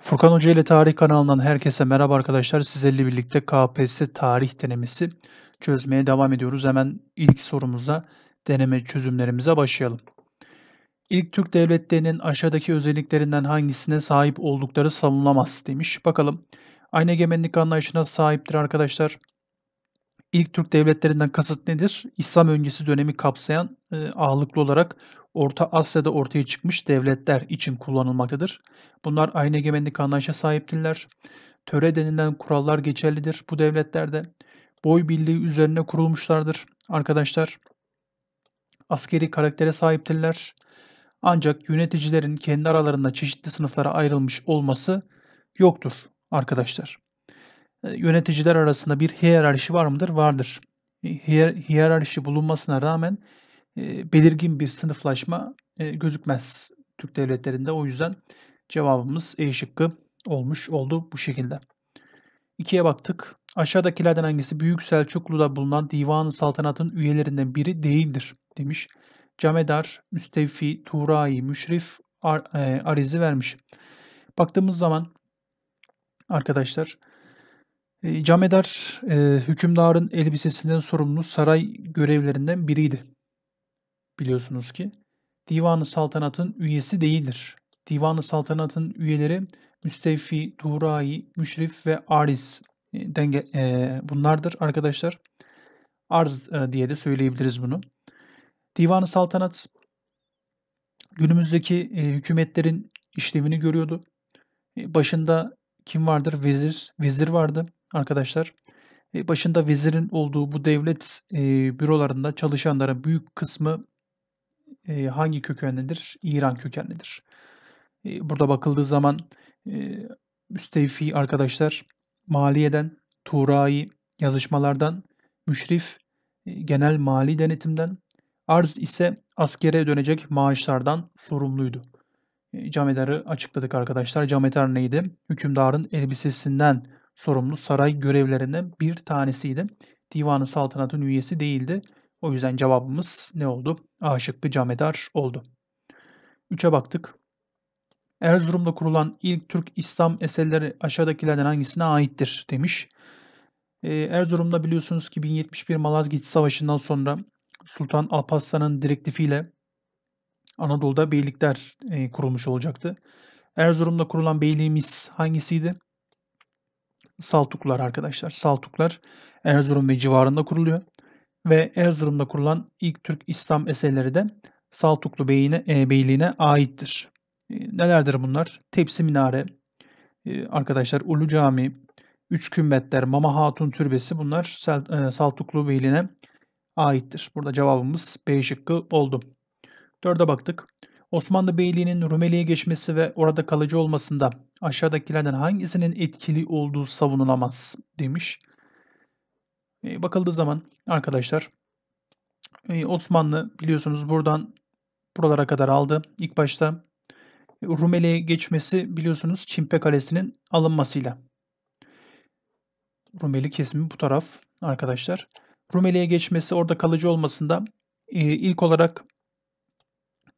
Furkan Hoca ile Tarih kanalından herkese merhaba arkadaşlar. Sizlerle birlikte KPSS tarih denemesi çözmeye devam ediyoruz. Hemen ilk sorumuza deneme çözümlerimize başlayalım. İlk Türk devletlerinin aşağıdaki özelliklerinden hangisine sahip oldukları savunulamaz demiş. Bakalım aynı egemenlik anlayışına sahiptir arkadaşlar. İlk Türk devletlerinden kasıt nedir? İslam öncesi dönemi kapsayan e, ağırlıklı olarak Orta Asya'da ortaya çıkmış devletler için kullanılmaktadır. Bunlar aynı egemenlik anlayışa sahiptirler. Töre denilen kurallar geçerlidir bu devletlerde. Boy birliği üzerine kurulmuşlardır arkadaşlar. Askeri karaktere sahiptirler. Ancak yöneticilerin kendi aralarında çeşitli sınıflara ayrılmış olması yoktur arkadaşlar. E, yöneticiler arasında bir hiyerarşi var mıdır? Vardır. Hiyer hiyerarşi bulunmasına rağmen belirgin bir sınıflaşma gözükmez Türk devletlerinde. O yüzden cevabımız E şıkkı olmuş oldu bu şekilde. İkiye baktık. Aşağıdakilerden hangisi Büyük Selçuklu'da bulunan Divan-ı Saltanat'ın üyelerinden biri değildir demiş. Camedar, Müstevfi, Turai, Müşrif ar, e, arizi vermiş. Baktığımız zaman arkadaşlar e, Camedar e, hükümdarın elbisesinden sorumlu saray görevlerinden biriydi biliyorsunuz ki Divanı Saltanat'ın üyesi değildir. Divanı Saltanat'ın üyeleri Müstevfi, Durai, Müşrif ve Aris e, denge e, bunlardır arkadaşlar. Arz e, diye de söyleyebiliriz bunu. Divanı Saltanat günümüzdeki e, hükümetlerin işlevini görüyordu. E, başında kim vardır? Vezir, vezir vardı arkadaşlar. E, başında vezirin olduğu bu devlet e, bürolarında çalışanların büyük kısmı e, hangi kökenlidir? İran kökenlidir. E, burada bakıldığı zaman e, müstevfi arkadaşlar maliyeden, turai yazışmalardan, müşrif e, genel mali denetimden, arz ise askere dönecek maaşlardan sorumluydu. E, Camedar'ı açıkladık arkadaşlar. Camedar neydi? Hükümdarın elbisesinden sorumlu saray görevlerinden bir tanesiydi. Divanı saltanatın üyesi değildi o yüzden cevabımız ne oldu? A şıkkı camedar oldu. 3'e baktık. Erzurum'da kurulan ilk Türk İslam eserleri aşağıdakilerden hangisine aittir demiş. Ee, Erzurum'da biliyorsunuz ki 1071 Malazgirt Savaşı'ndan sonra Sultan Alparslan'ın direktifiyle Anadolu'da beylikler e, kurulmuş olacaktı. Erzurum'da kurulan beyliğimiz hangisiydi? Saltuklar arkadaşlar. Saltuklar Erzurum ve civarında kuruluyor ve Erzurum'da kurulan ilk Türk İslam eserleri de Saltuklu Beyine, e, Beyliğine aittir. E, nelerdir bunlar? Tepsi Minare, e, arkadaşlar Ulu Cami, Üç Kümbetler, Mama Hatun Türbesi bunlar Sel, e, Saltuklu Beyliğine aittir. Burada cevabımız B şıkkı oldu. Dörde baktık. Osmanlı Beyliği'nin Rumeli'ye geçmesi ve orada kalıcı olmasında aşağıdakilerden hangisinin etkili olduğu savunulamaz demiş. E, bakıldığı zaman arkadaşlar e, Osmanlı biliyorsunuz buradan buralara kadar aldı. İlk başta e, Rumeli'ye geçmesi biliyorsunuz Çimpe Kalesi'nin alınmasıyla. Rumeli kesimi bu taraf arkadaşlar. Rumeli'ye geçmesi orada kalıcı olmasında ilk olarak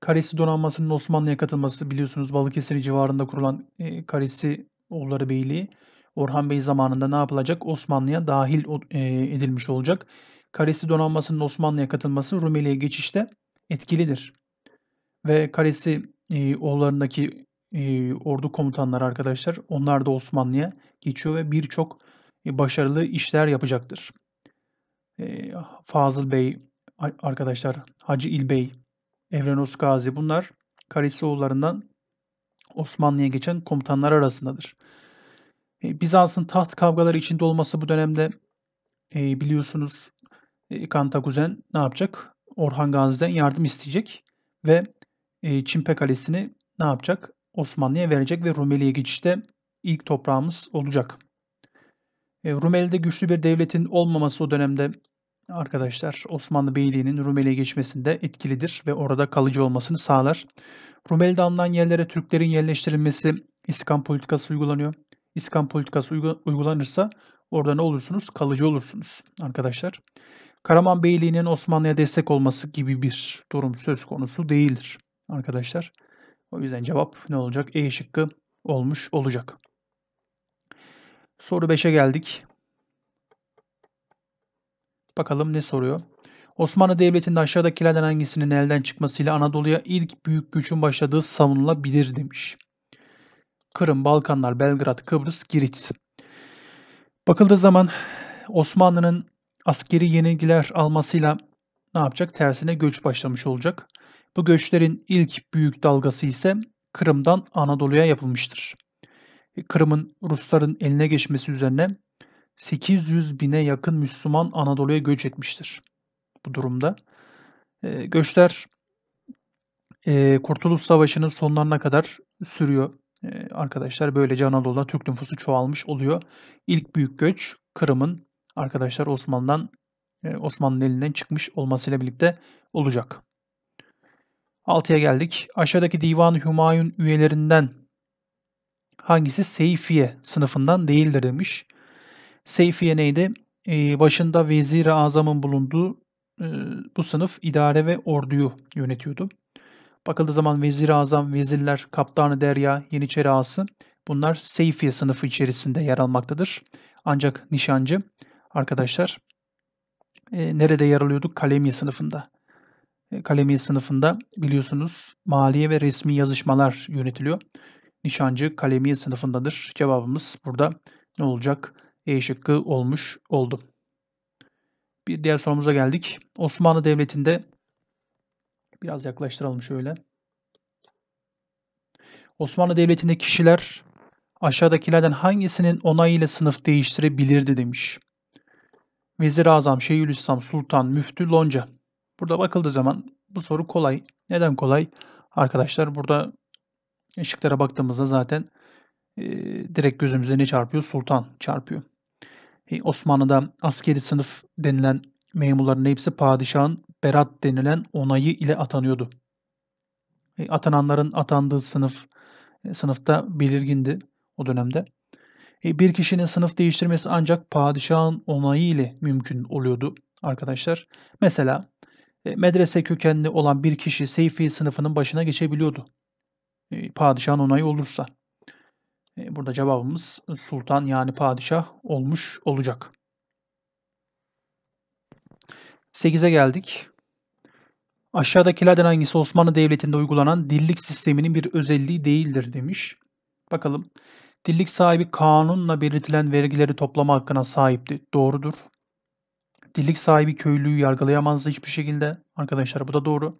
Karesi donanmasının Osmanlı'ya katılması biliyorsunuz Balıkesir civarında kurulan e, Karesi Oğulları Beyliği Orhan Bey zamanında ne yapılacak? Osmanlı'ya dahil e, edilmiş olacak. Karesi donanmasının Osmanlı'ya katılması Rumeli'ye geçişte etkilidir. Ve Karesi e, oğullarındaki e, ordu komutanları arkadaşlar onlar da Osmanlı'ya geçiyor ve birçok e, başarılı işler yapacaktır. E, Fazıl Bey arkadaşlar, Hacı İlbey, Evrenos Gazi bunlar Karesi oğullarından Osmanlı'ya geçen komutanlar arasındadır. E, Bizans'ın taht kavgaları içinde olması bu dönemde e, biliyorsunuz e, Kantakuzen ne yapacak? Orhan Gazi'den yardım isteyecek ve e, Çimpe Kalesi'ni ne yapacak? Osmanlı'ya verecek ve Rumeli'ye geçişte ilk toprağımız olacak. E, Rumeli'de güçlü bir devletin olmaması o dönemde arkadaşlar Osmanlı Beyliği'nin Rumeli'ye geçmesinde etkilidir ve orada kalıcı olmasını sağlar. Rumeli'de alınan yerlere Türklerin yerleştirilmesi iskan politikası uygulanıyor. İskan politikası uygulanırsa orada ne olursunuz? Kalıcı olursunuz arkadaşlar. Karaman Beyliği'nin Osmanlı'ya destek olması gibi bir durum söz konusu değildir arkadaşlar. O yüzden cevap ne olacak? E şıkkı olmuş olacak. Soru 5'e geldik. Bakalım ne soruyor? Osmanlı Devleti'nin aşağıdakilerden hangisinin elden çıkmasıyla Anadolu'ya ilk büyük güçün başladığı savunulabilir demiş. Kırım, Balkanlar, Belgrad, Kıbrıs, Girit. Bakıldığı zaman Osmanlı'nın askeri yenilgiler almasıyla ne yapacak? Tersine göç başlamış olacak. Bu göçlerin ilk büyük dalgası ise Kırım'dan Anadolu'ya yapılmıştır. E, Kırım'ın Rusların eline geçmesi üzerine 800 bine yakın Müslüman Anadolu'ya göç etmiştir. Bu durumda e, göçler e, Kurtuluş Savaşı'nın sonlarına kadar sürüyor arkadaşlar böylece Anadolu'da Türk nüfusu çoğalmış oluyor. İlk büyük göç Kırım'ın arkadaşlar Osmanlı'dan Osmanlı elinden çıkmış olmasıyla birlikte olacak. Altıya geldik. Aşağıdaki divan Hümayun üyelerinden hangisi Seyfiye sınıfından değildir demiş. Seyfiye neydi? başında Vezir-i Azam'ın bulunduğu bu sınıf idare ve orduyu yönetiyordu. Bakıldığı zaman Vezir-i Azam, Vezirler, Kaptanı Derya, Yeniçeri Ağası bunlar Seyfiye sınıfı içerisinde yer almaktadır. Ancak Nişancı arkadaşlar e, nerede yer alıyorduk? Kalemiye sınıfında. E, sınıfında biliyorsunuz maliye ve resmi yazışmalar yönetiliyor. Nişancı Kalemiye sınıfındadır. Cevabımız burada ne olacak? E şıkkı olmuş oldu. Bir diğer sorumuza geldik. Osmanlı Devleti'nde Biraz yaklaştıralım şöyle. Osmanlı Devleti'nde kişiler aşağıdakilerden hangisinin onayıyla sınıf değiştirebilirdi demiş. Vezir Azam, Şeyhülislam, Sultan, Müftü, Lonca. Burada bakıldığı zaman bu soru kolay. Neden kolay? Arkadaşlar burada ışıklara baktığımızda zaten e, direkt gözümüze ne çarpıyor? Sultan çarpıyor. E, Osmanlı'da askeri sınıf denilen memurların hepsi padişahın berat denilen onayı ile atanıyordu. E, atananların atandığı sınıf e, sınıfta belirgindi o dönemde. E, bir kişinin sınıf değiştirmesi ancak padişahın onayı ile mümkün oluyordu arkadaşlar. Mesela e, medrese kökenli olan bir kişi Seyfi sınıfının başına geçebiliyordu. E, padişahın onayı olursa. E, burada cevabımız sultan yani padişah olmuş olacak. 8'e geldik. Aşağıdakilerden hangisi Osmanlı Devleti'nde uygulanan dillik sisteminin bir özelliği değildir demiş. Bakalım. Dillik sahibi kanunla belirtilen vergileri toplama hakkına sahipti. Doğrudur. Dillik sahibi köylüyü yargılayamazdı hiçbir şekilde. Arkadaşlar bu da doğru.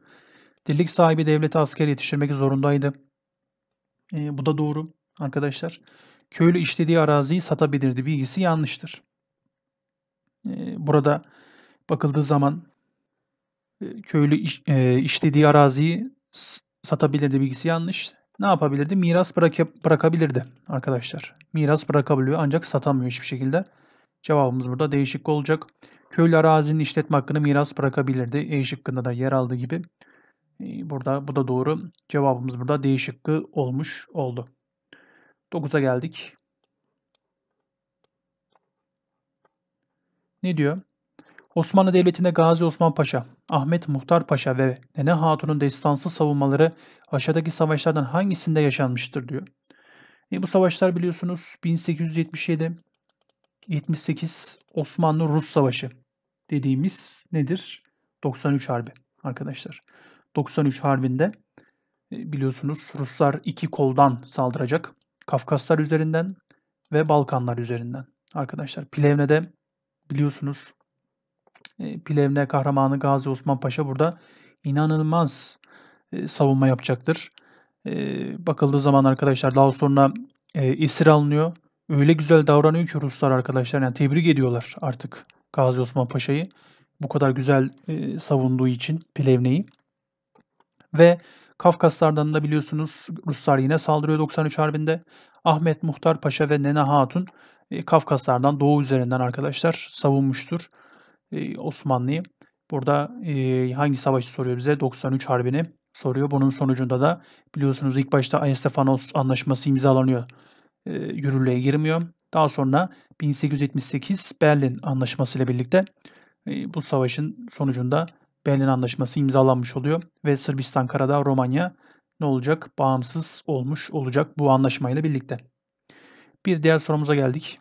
Dillik sahibi devlete asker yetiştirmek zorundaydı. E, bu da doğru arkadaşlar. Köylü işlediği araziyi satabilirdi. Bilgisi yanlıştır. E, burada bakıldığı zaman e, köylü iş, e, işlediği araziyi satabilirdi bilgisi yanlış. Ne yapabilirdi? Miras bırak, bırakabilirdi arkadaşlar. Miras bırakabiliyor ancak satamıyor hiçbir şekilde. Cevabımız burada değişik olacak. Köylü arazinin işletme hakkını miras bırakabilirdi. E şıkkında da yer aldığı gibi. E, burada bu da doğru. Cevabımız burada D olmuş oldu. 9'a geldik. Ne diyor? Osmanlı Devleti'nde Gazi Osman Paşa, Ahmet Muhtar Paşa ve Nene Hatun'un destansı savunmaları aşağıdaki savaşlardan hangisinde yaşanmıştır diyor. E bu savaşlar biliyorsunuz 1877 78 Osmanlı-Rus Savaşı dediğimiz nedir? 93 Harbi arkadaşlar. 93 Harbi'nde e, biliyorsunuz Ruslar iki koldan saldıracak. Kafkaslar üzerinden ve Balkanlar üzerinden arkadaşlar. Plevne'de biliyorsunuz ee, Plevne kahramanı Gazi Osman Paşa burada inanılmaz e, savunma yapacaktır. Ee, bakıldığı zaman arkadaşlar daha sonra e, esir alınıyor. Öyle güzel davranıyor ki Ruslar arkadaşlar yani tebrik ediyorlar artık Gazi Osman Paşa'yı. Bu kadar güzel e, savunduğu için Plevne'yi. Ve Kafkaslardan da biliyorsunuz Ruslar yine saldırıyor 93 Harbi'nde. Ahmet Muhtar Paşa ve Nene Hatun Kafkaslardan doğu üzerinden arkadaşlar savunmuştur. Ee, e, Osmanlı'yı. Burada hangi savaşı soruyor bize? 93 Harbi'ni soruyor. Bunun sonucunda da biliyorsunuz ilk başta Ayastefanos Anlaşması imzalanıyor. Ee, yürürlüğe girmiyor. Daha sonra 1878 Berlin Anlaşması ile birlikte e, bu savaşın sonucunda Berlin Anlaşması imzalanmış oluyor ve Sırbistan Karadağ Romanya ne olacak? Bağımsız olmuş olacak bu anlaşmayla birlikte. Bir diğer sorumuza geldik.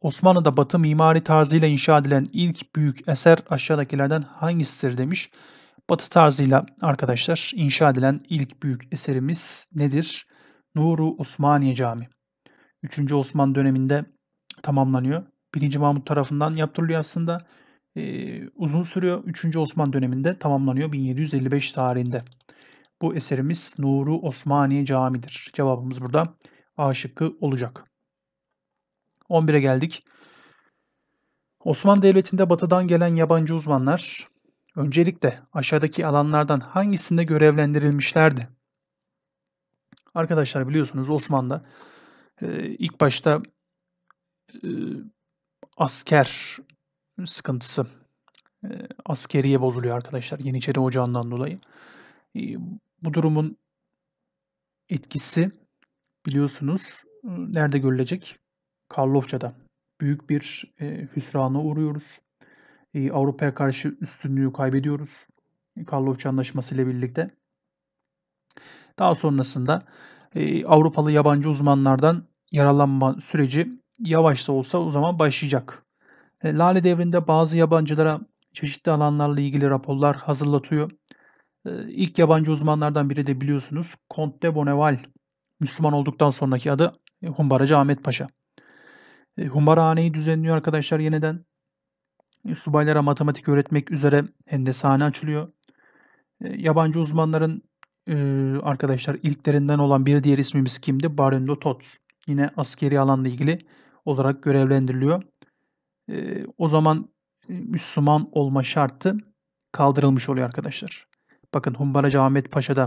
Osmanlı'da batı mimari tarzıyla inşa edilen ilk büyük eser aşağıdakilerden hangisidir demiş. Batı tarzıyla arkadaşlar inşa edilen ilk büyük eserimiz nedir? Nuru Osmaniye cami. 3. Osman döneminde tamamlanıyor. 1. Mahmut tarafından yaptırılıyor aslında. Ee, uzun sürüyor. 3. Osman döneminde tamamlanıyor 1755 tarihinde. Bu eserimiz Nuru Osmaniye camidir. Cevabımız burada A şıkkı olacak. 11'e geldik. Osmanlı Devleti'nde batıdan gelen yabancı uzmanlar öncelikle aşağıdaki alanlardan hangisinde görevlendirilmişlerdi? Arkadaşlar biliyorsunuz Osmanlı e, ilk başta e, asker sıkıntısı e, askeriye bozuluyor arkadaşlar Yeniçeri Ocağı'ndan dolayı. bu durumun etkisi biliyorsunuz nerede görülecek? Karlofça'da büyük bir e, hüsrana uğruyoruz. E, Avrupa'ya karşı üstünlüğü kaybediyoruz. E, Karlofça Anlaşması ile birlikte. Daha sonrasında e, Avrupalı yabancı uzmanlardan yaralanma süreci yavaşsa olsa o zaman başlayacak. E, Lale devrinde bazı yabancılara çeşitli alanlarla ilgili raporlar hazırlatıyor. E, ilk yabancı uzmanlardan biri de biliyorsunuz Conte de Bonneval. Müslüman olduktan sonraki adı e, Humbaracı Ahmet Paşa. E, humarhaneyi düzenliyor arkadaşlar yeniden. E, subaylara matematik öğretmek üzere hendesehane açılıyor. E, yabancı uzmanların arkadaşlar ilklerinden olan bir diğer ismimiz kimdi? Barundo Tots. Yine askeri alanla ilgili olarak görevlendiriliyor. O zaman Müslüman olma şartı kaldırılmış oluyor arkadaşlar. Bakın Humbaracı Ahmet Paşa'da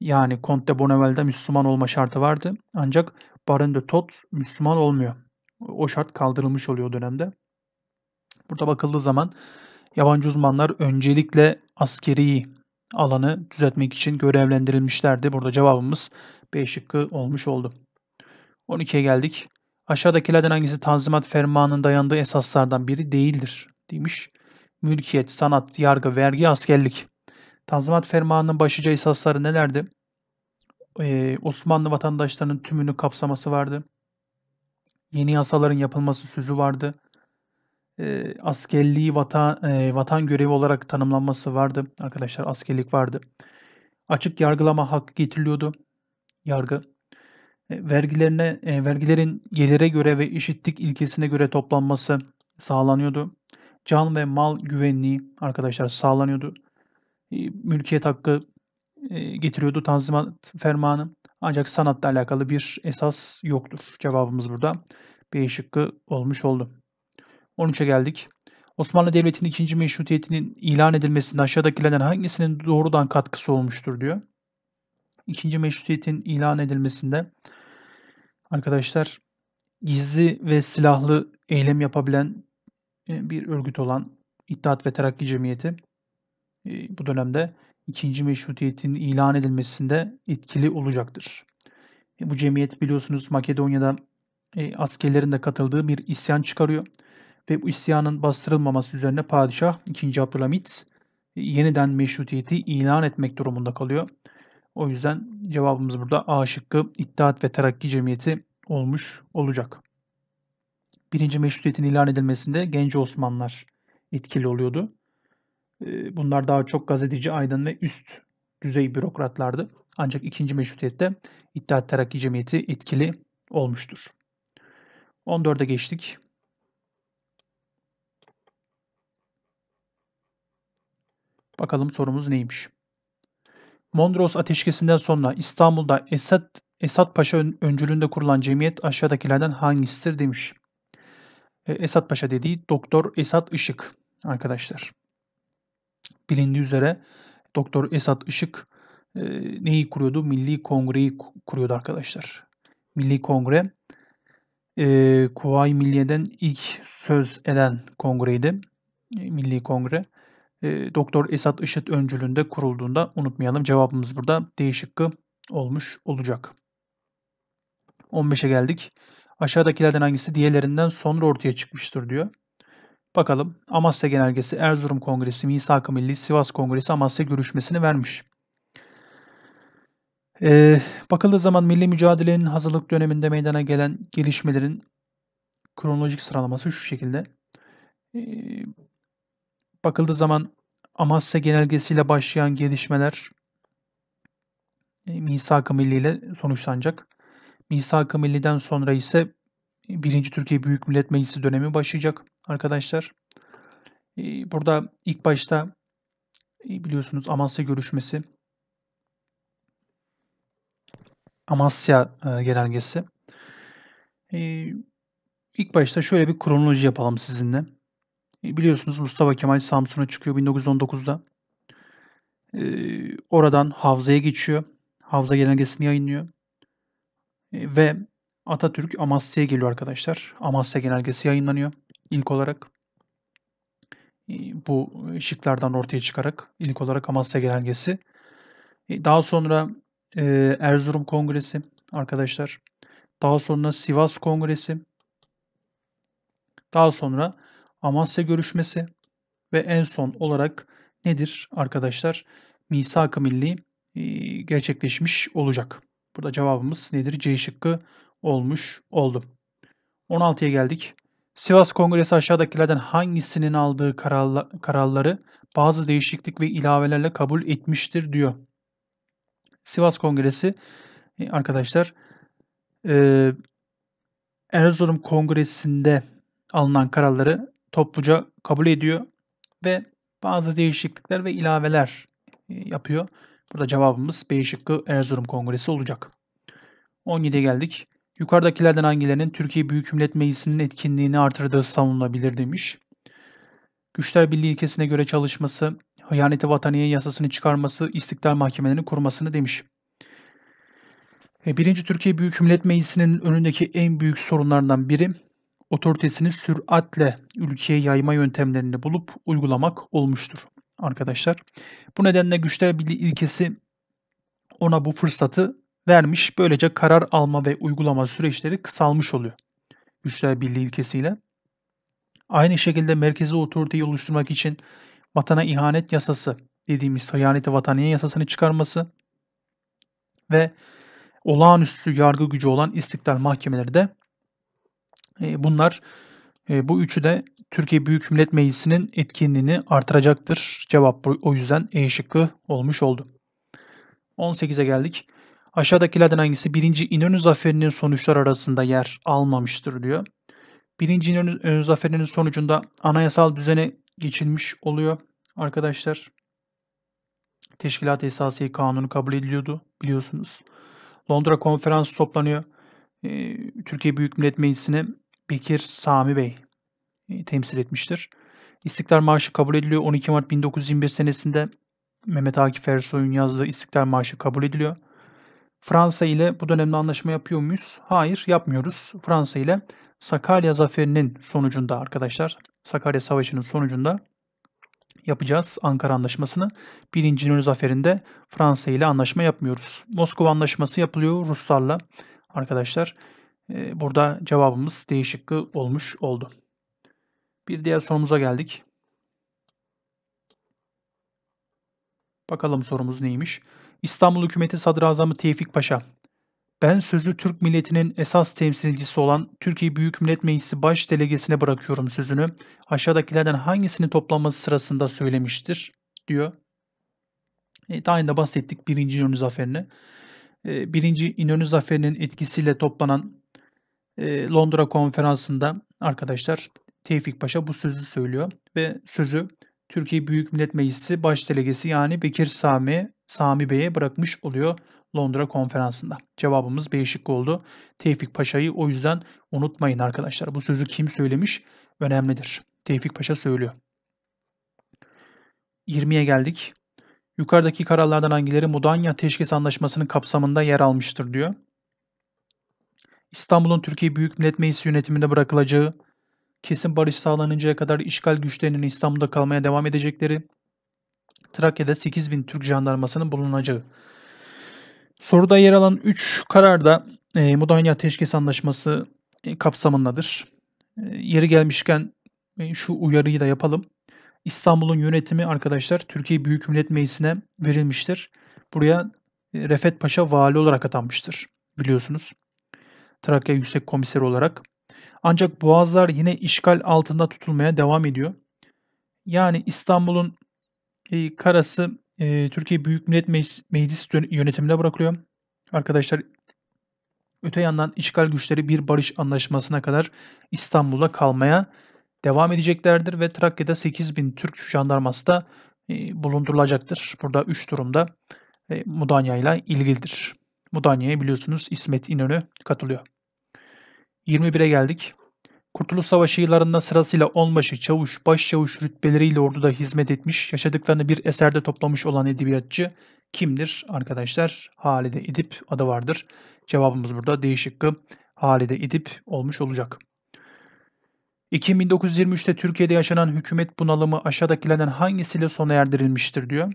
yani Comte de Bonnevel'de Müslüman olma şartı vardı. Ancak Baron de Tot Müslüman olmuyor. O şart kaldırılmış oluyor o dönemde. Burada bakıldığı zaman yabancı uzmanlar öncelikle askeri alanı düzeltmek için görevlendirilmişlerdi. Burada cevabımız B şıkkı olmuş oldu. 12'ye geldik. Aşağıdakilerden hangisi Tanzimat Fermanı'nın dayandığı esaslardan biri değildir demiş. Mülkiyet, sanat, yargı, vergi, askerlik. Tanzimat Fermanı'nın başlıca esasları nelerdi? Ee, Osmanlı vatandaşlarının tümünü kapsaması vardı yeni yasaların yapılması sözü vardı. E, askerliği vatan, e, vatan görevi olarak tanımlanması vardı. Arkadaşlar askerlik vardı. Açık yargılama hakkı getiriliyordu. Yargı. E, vergilerine, e, vergilerin gelire göre ve eşitlik ilkesine göre toplanması sağlanıyordu. Can ve mal güvenliği arkadaşlar sağlanıyordu. E, mülkiyet hakkı e, getiriyordu tanzimat fermanı. Ancak sanatla alakalı bir esas yoktur. Cevabımız burada B şıkkı olmuş oldu. 13'e geldik. Osmanlı Devleti'nin ikinci meşrutiyetinin ilan edilmesinde aşağıdakilerden hangisinin doğrudan katkısı olmuştur diyor. İkinci meşrutiyetin ilan edilmesinde arkadaşlar gizli ve silahlı eylem yapabilen e, bir örgüt olan İttihat ve Terakki Cemiyeti e, bu dönemde ikinci meşrutiyetin ilan edilmesinde etkili olacaktır. E, bu cemiyet biliyorsunuz Makedonya'da e, askerlerin de katıldığı bir isyan çıkarıyor ve bu isyanın bastırılmaması üzerine padişah 2. Abdülhamit e, yeniden meşrutiyeti ilan etmek durumunda kalıyor. O yüzden cevabımız burada A şıkkı İttihat ve Terakki Cemiyeti olmuş olacak. Birinci meşrutiyetin ilan edilmesinde Genç Osmanlılar etkili oluyordu. Bunlar daha çok gazeteci, aydın ve üst düzey bürokratlardı. Ancak ikinci meşrutiyette İttihat Terakki Cemiyeti etkili olmuştur. 14'e geçtik. Bakalım sorumuz neymiş? Mondros ateşkesinden sonra İstanbul'da Esat, Esat Paşa öncülüğünde kurulan cemiyet aşağıdakilerden hangisidir demiş. Esat Paşa dediği Doktor Esat Işık arkadaşlar bilindiği üzere Doktor Esat Işık e, neyi kuruyordu? Milli Kongre'yi kuruyordu arkadaşlar. Milli Kongre e, Kuvayi Milliye'den ilk söz eden kongreydi. Milli Kongre. Doktor Esat Işıt öncülüğünde kurulduğunda unutmayalım cevabımız burada D olmuş olacak. 15'e geldik. Aşağıdakilerden hangisi diğerlerinden sonra ortaya çıkmıştır diyor. Bakalım Amasya Genelgesi Erzurum Kongresi Misak-ı Milli Sivas Kongresi Amasya görüşmesini vermiş. Ee, bakıldığı zaman milli mücadelenin hazırlık döneminde meydana gelen gelişmelerin kronolojik sıralaması şu şekilde. Ee, bakıldığı zaman Amasya genelgesiyle başlayan gelişmeler e, Misak-ı Milli ile sonuçlanacak. Misak-ı Milli'den sonra ise Birinci Türkiye Büyük Millet Meclisi dönemi başlayacak arkadaşlar. Ee, burada ilk başta e, biliyorsunuz Amasya görüşmesi, Amasya e, genelgesi. Ee, ilk başta şöyle bir kronoloji yapalım sizinle. Ee, biliyorsunuz Mustafa Kemal Samsun'a çıkıyor 1919'da. Oradan Havza'ya geçiyor. Havza genelgesini yayınlıyor. Ve Atatürk Amasya'ya geliyor arkadaşlar. Amasya genelgesi yayınlanıyor ilk olarak. Ee, bu şıklardan ortaya çıkarak ilk olarak Amasya genelgesi. Ee, daha sonra e, Erzurum Kongresi arkadaşlar. Daha sonra Sivas Kongresi. Daha sonra Amasya görüşmesi ve en son olarak nedir arkadaşlar? Misak-ı Milli e, gerçekleşmiş olacak. Burada cevabımız nedir? C şıkkı olmuş oldu. 16'ya geldik. Sivas Kongresi aşağıdakilerden hangisinin aldığı kararla, kararları bazı değişiklik ve ilavelerle kabul etmiştir diyor. Sivas Kongresi e, arkadaşlar e, Erzurum Kongresi'nde alınan kararları topluca kabul ediyor ve bazı değişiklikler ve ilaveler e, yapıyor. Burada cevabımız B şıkkı Erzurum Kongresi olacak. 17'ye geldik. Yukarıdakilerden hangilerinin Türkiye Büyük Millet Meclisi'nin etkinliğini artırdığı savunulabilir demiş. Güçler Birliği ilkesine göre çalışması, hıyaneti vataniye yasasını çıkarması, istiklal mahkemelerini kurmasını demiş. E, birinci Türkiye Büyük Millet Meclisi'nin önündeki en büyük sorunlardan biri otoritesini süratle ülkeye yayma yöntemlerini bulup uygulamak olmuştur arkadaşlar. Bu nedenle Güçler Birliği ilkesi ona bu fırsatı vermiş. Böylece karar alma ve uygulama süreçleri kısalmış oluyor. Güçler Birliği ilkesiyle. Aynı şekilde merkezi otoriteyi oluşturmak için vatana ihanet yasası dediğimiz hayaneti vataniye yasasını çıkarması ve olağanüstü yargı gücü olan istiklal mahkemeleri de e, bunlar e, bu üçü de Türkiye Büyük Millet Meclisi'nin etkinliğini artıracaktır. Cevap o yüzden E şıkkı olmuş oldu. 18'e geldik. Aşağıdakilerden hangisi 1. İnönü Zaferi'nin sonuçlar arasında yer almamıştır diyor. 1. İnönü e, Zaferi'nin sonucunda anayasal düzene geçilmiş oluyor arkadaşlar. Teşkilat Esasiye Kanunu kabul ediliyordu biliyorsunuz. Londra konferansı toplanıyor. E, Türkiye Büyük Millet Meclisini Bekir Sami Bey e, temsil etmiştir. İstiklal Marşı kabul ediliyor. 12 Mart 1921 senesinde Mehmet Akif Ersoy'un yazdığı İstiklal Marşı kabul ediliyor. Fransa ile bu dönemde anlaşma yapıyor muyuz? Hayır yapmıyoruz. Fransa ile Sakarya zaferinin sonucunda arkadaşlar Sakarya Savaşı'nın sonucunda yapacağız Ankara Anlaşması'nı. Birinci İnönü Zaferi'nde Fransa ile anlaşma yapmıyoruz. Moskova Anlaşması yapılıyor Ruslarla arkadaşlar. E, burada cevabımız D olmuş oldu. Bir diğer sorumuza geldik. Bakalım sorumuz neymiş? İstanbul Hükümeti Sadrazamı Tevfik Paşa, ben sözü Türk milletinin esas temsilcisi olan Türkiye Büyük Millet Meclisi Baş Delegesine bırakıyorum sözünü aşağıdakilerden hangisini toplaması sırasında söylemiştir diyor. E, daha önce de bahsettik birinci İnönü Zaferi'ni. E, 1. İnönü Zaferi'nin etkisiyle toplanan e, Londra Konferansı'nda arkadaşlar Tevfik Paşa bu sözü söylüyor ve sözü Türkiye Büyük Millet Meclisi Baş Delegesi yani Bekir Sami, Sami Bey'e bırakmış oluyor Londra konferansında. Cevabımız B şıkkı oldu. Tevfik Paşa'yı o yüzden unutmayın arkadaşlar. Bu sözü kim söylemiş önemlidir. Tevfik Paşa söylüyor. 20'ye geldik. Yukarıdaki kararlardan hangileri Mudanya Teşkis Anlaşması'nın kapsamında yer almıştır diyor. İstanbul'un Türkiye Büyük Millet Meclisi yönetiminde bırakılacağı kesin barış sağlanıncaya kadar işgal güçlerinin İstanbul'da kalmaya devam edecekleri, Trakya'da 8 bin Türk jandarmasının bulunacağı. Soruda yer alan 3 karar da e, Mudanya Teşkis Anlaşması e, kapsamındadır. E, yeri gelmişken e, şu uyarıyı da yapalım. İstanbul'un yönetimi arkadaşlar Türkiye Büyük Millet Meclisi'ne verilmiştir. Buraya e, Refet Paşa vali olarak atanmıştır biliyorsunuz. Trakya Yüksek Komiseri olarak. Ancak boğazlar yine işgal altında tutulmaya devam ediyor. Yani İstanbul'un e, karası e, Türkiye Büyük Millet Meclis, yönetimine bırakılıyor. Arkadaşlar öte yandan işgal güçleri bir barış anlaşmasına kadar İstanbul'da kalmaya devam edeceklerdir ve Trakya'da 8 bin Türk jandarması da e, bulundurulacaktır. Burada 3 durumda e, Mudanya ile ilgilidir. Mudanya'ya biliyorsunuz İsmet İnönü katılıyor. 21'e geldik. Kurtuluş Savaşı yıllarında sırasıyla onbaşı, çavuş, başçavuş rütbeleriyle orduda hizmet etmiş, yaşadıklarını bir eserde toplamış olan edebiyatçı kimdir arkadaşlar? Halide İdip adı vardır. Cevabımız burada D şıkkı Halide İdip olmuş olacak. 2023'te Türkiye'de yaşanan hükümet bunalımı aşağıdakilerden hangisiyle sona erdirilmiştir diyor.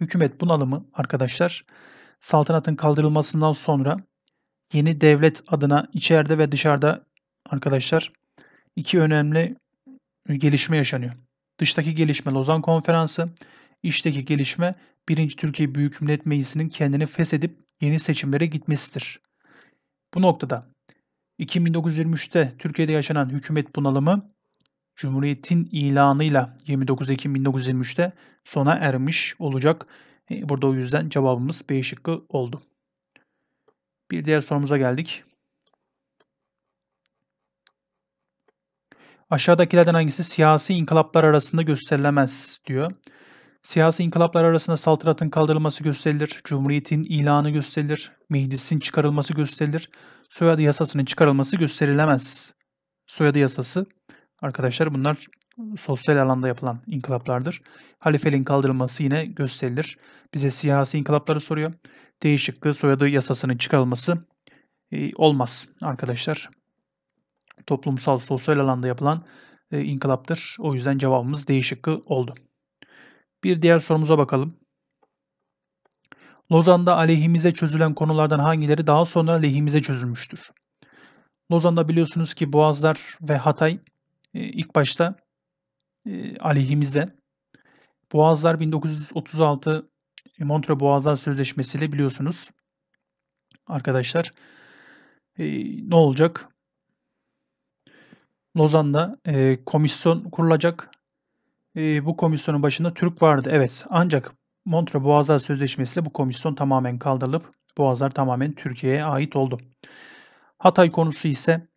Hükümet bunalımı arkadaşlar saltanatın kaldırılmasından sonra yeni devlet adına içeride ve dışarıda arkadaşlar iki önemli gelişme yaşanıyor. Dıştaki gelişme Lozan Konferansı, içteki gelişme 1. Türkiye Büyük Millet Meclisi'nin kendini feshedip yeni seçimlere gitmesidir. Bu noktada 2023'te Türkiye'de yaşanan hükümet bunalımı Cumhuriyet'in ilanıyla 29 Ekim 1923'te sona ermiş olacak. E, burada o yüzden cevabımız B şıkkı oldu. Bir diğer sorumuza geldik. Aşağıdakilerden hangisi siyasi inkılaplar arasında gösterilemez diyor. Siyasi inkılaplar arasında saltıratın kaldırılması gösterilir, cumhuriyetin ilanı gösterilir, meclisin çıkarılması gösterilir, soyadı yasasının çıkarılması gösterilemez. Soyadı yasası arkadaşlar bunlar sosyal alanda yapılan inkılaplardır. Halifeliğin kaldırılması yine gösterilir. Bize siyasi inkılapları soruyor. Değişikliği soyadı yasasının çıkarılması e, olmaz arkadaşlar. Toplumsal sosyal alanda yapılan e, inkılaptır. O yüzden cevabımız D oldu. Bir diğer sorumuza bakalım. Lozan'da aleyhimize çözülen konulardan hangileri daha sonra lehimize çözülmüştür? Lozan'da biliyorsunuz ki Boğazlar ve Hatay e, ilk başta e, aleyhimize. Boğazlar 1936 Montre Boğazlar Sözleşmesiyle biliyorsunuz arkadaşlar e, ne olacak? Lozan'da e, komisyon kurulacak. E, bu komisyonun başında Türk vardı. Evet ancak Montre Boğazlar Sözleşmesiyle bu komisyon tamamen kaldırılıp Boğazlar tamamen Türkiye'ye ait oldu. Hatay konusu ise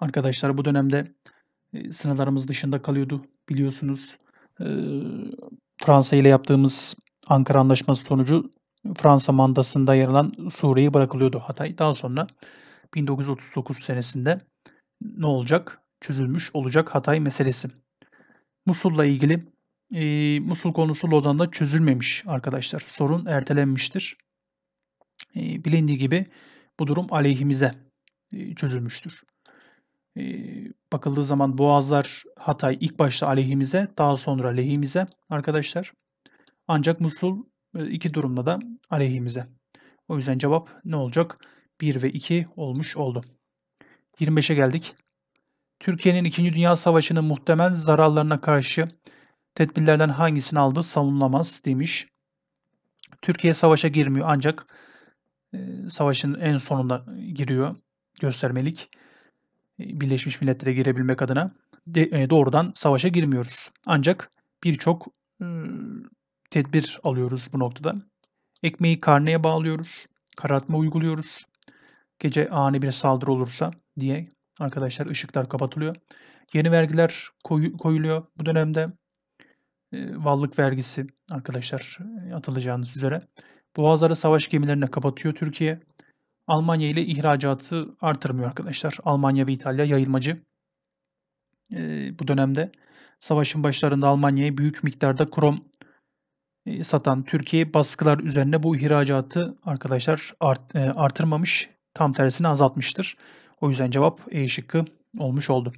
arkadaşlar bu dönemde e, sınırlarımız dışında kalıyordu biliyorsunuz. E, Fransa ile yaptığımız Ankara Anlaşması sonucu Fransa mandasında yer alan Suriye bırakılıyordu Hatay. Daha sonra 1939 senesinde ne olacak? Çözülmüş olacak Hatay meselesi. Musul'la ilgili e, Musul konusu Lozan'da çözülmemiş arkadaşlar. Sorun ertelenmiştir. E, bilindiği gibi bu durum aleyhimize e, çözülmüştür. E, bakıldığı zaman Boğazlar Hatay ilk başta aleyhimize daha sonra lehimize arkadaşlar. Ancak Musul e, iki durumda da aleyhimize. O yüzden cevap ne olacak? 1 ve 2 olmuş oldu. 25'e geldik. Türkiye'nin 2. Dünya Savaşı'nın muhtemel zararlarına karşı tedbirlerden hangisini aldığı savunlamaz demiş. Türkiye savaşa girmiyor ancak e, savaşın en sonunda giriyor göstermelik. E, Birleşmiş Milletler'e girebilmek adına doğrudan savaşa girmiyoruz. Ancak birçok tedbir alıyoruz bu noktada. Ekmeği karneye bağlıyoruz. Karartma uyguluyoruz. Gece ani bir saldırı olursa diye arkadaşlar ışıklar kapatılıyor. Yeni vergiler koyu, koyuluyor bu dönemde. E, ee, vallık vergisi arkadaşlar e, atılacağınız üzere. Boğazları savaş gemilerine kapatıyor Türkiye. Almanya ile ihracatı artırmıyor arkadaşlar. Almanya ve İtalya yayılmacı. E, bu dönemde savaşın başlarında Almanya'ya büyük miktarda krom e, satan Türkiye baskılar üzerine bu ihracatı arkadaşlar art, e, artırmamış, tam tersine azaltmıştır. O yüzden cevap E şıkkı olmuş oldu.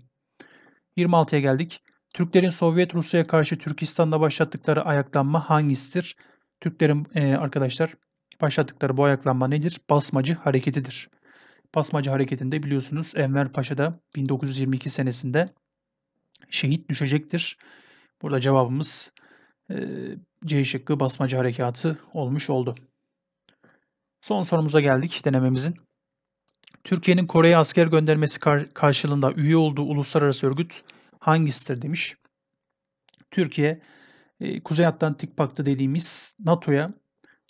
26'ya geldik. Türklerin Sovyet Rusya'ya karşı Türkistan'da başlattıkları ayaklanma hangisidir? Türklerin e, arkadaşlar başlattıkları bu ayaklanma nedir? Basmacı hareketidir. Basmacı hareketinde biliyorsunuz Enver Paşa'da 1922 senesinde şehit düşecektir. Burada cevabımız ee, C şıkkı basmacı harekatı olmuş oldu. Son sorumuza geldik denememizin. Türkiye'nin Kore'ye asker göndermesi kar karşılığında üye olduğu uluslararası örgüt hangisidir demiş. Türkiye e, Kuzey Atlantik Paktı dediğimiz NATO'ya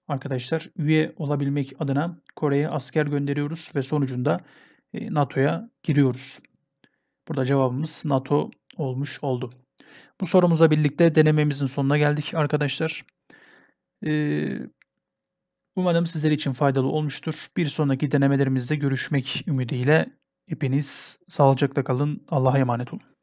arkadaşlar üye olabilmek adına Kore'ye asker gönderiyoruz ve sonucunda e, NATO'ya giriyoruz. Burada cevabımız NATO olmuş oldu. Bu sorumuza birlikte denememizin sonuna geldik arkadaşlar. Ee, umarım sizler için faydalı olmuştur. Bir sonraki denemelerimizde görüşmek ümidiyle hepiniz sağlıcakla kalın. Allah'a emanet olun.